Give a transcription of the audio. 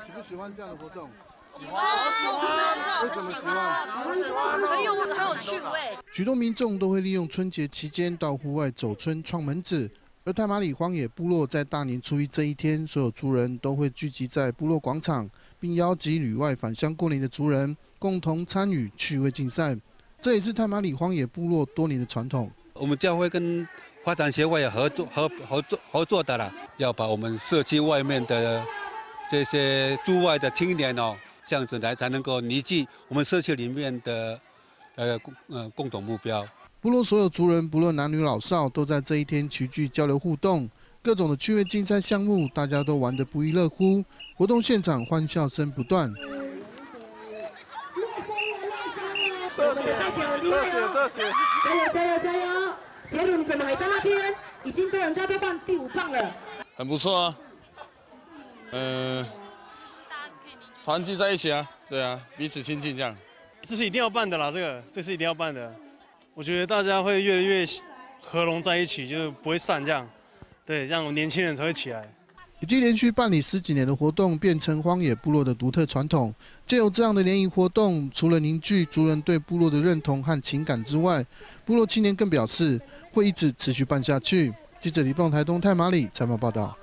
喜不喜欢这样的活动？喜欢，喜欢，很有，很有趣味。许多民众都会利用春节期间到户外走村串门子，而泰马里荒野部落在大年初一这一天，所有族人都会聚集在部落广场，并邀集旅外返乡过年的族人共同参与趣味竞赛。这也是泰马里荒野部落多年的传统。我们教会跟发展协会也合作、合合作、合作的了，要把我们社区外面的。这些驻外的青年哦，这样子来才能够凝聚我们社区里面的呃共呃共同目标。不论所有族人，不论男女老少，都在这一天齐聚交流互动。各种的趣味竞赛项目，大家都玩得不亦乐乎。活动现场欢笑声不断。乐山了，乐山了！热血热血，加油加油加油！杰鲁，你怎么还在那边？已经到人家第八、第五棒了。很不错啊。嗯，团聚在一起啊，对啊，彼此亲近这样，这是一定要办的啦，这个这是一定要办的。我觉得大家会越来越合拢在一起，就是不会散这样。对，这样年轻人才会起来。已经连续办理十几年的活动，变成荒野部落的独特传统。借由这样的联谊活动，除了凝聚族人对部落的认同和情感之外，部落青年更表示会一直持续办下去。记者李凤台东太马里采访报道。